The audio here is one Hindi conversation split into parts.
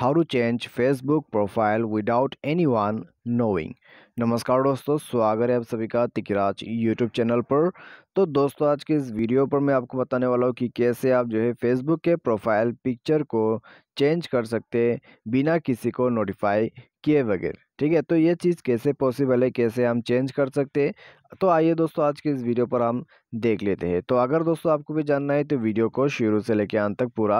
how to change Facebook profile without anyone knowing नमस्कार दोस्तों स्वागत है आप सभी का तिकराज यूट्यूब चैनल पर तो दोस्तों आज के इस वीडियो पर मैं आपको बताने वाला हूँ कि कैसे आप जो है फेसबुक के प्रोफाइल पिक्चर को चेंज कर सकते हैं बिना किसी को नोटिफाई किए बगैर ठीक है तो ये चीज़ कैसे पॉसिबल है कैसे हम चेंज कर सकते हैं तो आइए दोस्तों आज के इस वीडियो पर हम देख लेते हैं तो अगर दोस्तों आपको भी जानना है तो वीडियो को शुरू से लेकर अंत तक पूरा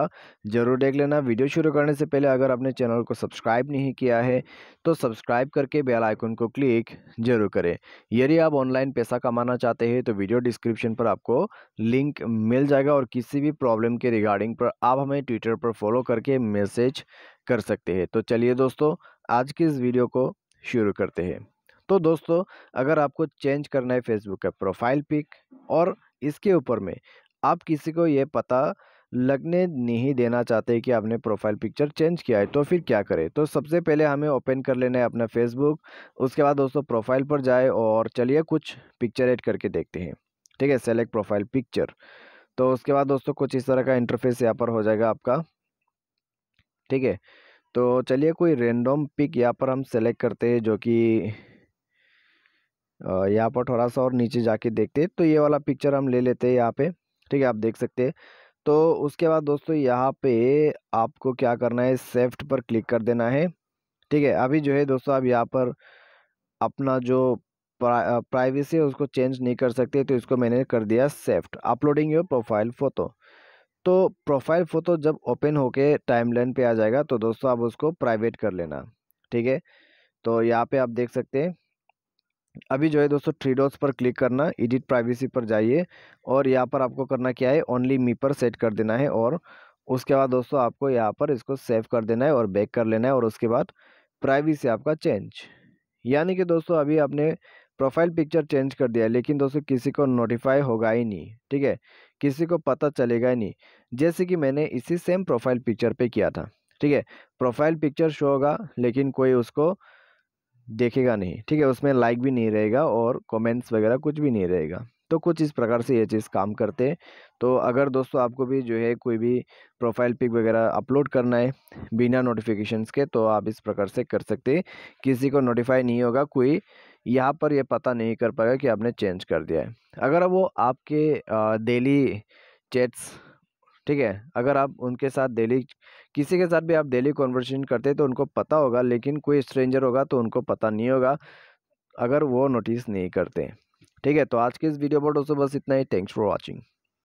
जरूर देख लेना वीडियो शुरू करने से पहले अगर आपने चैनल को सब्सक्राइब नहीं किया है तो सब्सक्राइब करके बेल आइकन को क्लिक जरूर करें यदि आप ऑनलाइन पैसा कमाना चाहते हैं तो वीडियो डिस्क्रिप्शन पर आपको लिंक मिल जाएगा और किसी भी प्रॉब्लम के रिगार्डिंग पर आप हमें ट्विटर पर फॉलो करके मैसेज कर सकते हैं तो चलिए दोस्तों आज की इस वीडियो को शुरू करते हैं तो दोस्तों अगर आपको चेंज करना है फेसबुक का प्रोफाइल पिक और इसके ऊपर में आप किसी को ये पता लगने नहीं देना चाहते कि आपने प्रोफाइल पिक्चर चेंज किया है तो फिर क्या करें तो सबसे पहले हमें ओपन कर लेना है अपना फेसबुक उसके बाद दोस्तों प्रोफाइल पर जाए और चलिए कुछ पिक्चर एड करके देखते हैं ठीक है सेलेक्ट प्रोफाइल पिक्चर तो उसके बाद दोस्तों कुछ इस तरह का इंटरफेस यहाँ पर हो जाएगा आपका ठीक है तो चलिए कोई रेंडम पिक यहाँ पर हम सेलेक्ट करते हैं जो कि यहाँ पर थोड़ा सा और नीचे जाके देखते हैं तो ये वाला पिक्चर हम ले लेते हैं यहाँ पे ठीक है आप देख सकते हैं तो उसके बाद दोस्तों यहाँ पे आपको क्या करना है सेफ्ट पर क्लिक कर देना है ठीक है अभी जो है दोस्तों आप यहाँ पर अपना जो प्राइवेसी है उसको चेंज नहीं कर सकते तो इसको मैंने कर दिया सेफ्ट अपलोडिंग योर प्रोफाइल फ़ोटो तो प्रोफाइल फ़ोटो जब ओपन होके टाइमलाइन पे आ जाएगा तो दोस्तों आप उसको प्राइवेट कर लेना ठीक है तो यहाँ पे आप देख सकते हैं अभी जो है दोस्तों थ्री डॉट्स पर क्लिक करना एडिट प्राइवेसी पर जाइए और यहाँ पर आपको करना क्या है ओनली मी पर सेट कर देना है और उसके बाद दोस्तों आपको यहाँ पर इसको सेव कर देना है और बैक कर लेना है और उसके बाद प्राइवेसी आपका चेंज यानी कि दोस्तों अभी आपने प्रोफाइल पिक्चर चेंज कर दिया लेकिन दोस्तों किसी को नोटिफाई होगा ही नहीं ठीक है किसी को पता चलेगा ही नहीं जैसे कि मैंने इसी सेम प्रोफाइल पिक्चर पे किया था ठीक है प्रोफाइल पिक्चर शो होगा लेकिन कोई उसको देखेगा नहीं ठीक है उसमें लाइक भी नहीं रहेगा और कमेंट्स वगैरह कुछ भी नहीं रहेगा तो कुछ इस प्रकार से ये चीज़ काम करते हैं तो अगर दोस्तों आपको भी जो है कोई भी प्रोफाइल पिक वगैरह अपलोड करना है बिना नोटिफिकेशंस के तो आप इस प्रकार से कर सकते हैं किसी को नोटिफाई नहीं होगा कोई यहाँ पर ये पता नहीं कर पाएगा कि आपने चेंज कर दिया है अगर वो आपके डेली चैट्स ठीक है अगर आप उनके साथ डेली किसी के साथ भी आप डेली कॉन्वर्सेशन करते हैं तो उनको पता होगा लेकिन कोई स्ट्रेंजर होगा तो उनको पता नहीं होगा अगर वो नोटिस नहीं करते ठीक है तो आज के इस वीडियो पर दोस्तों बस इतना ही थैंक्स फॉर वॉचिंग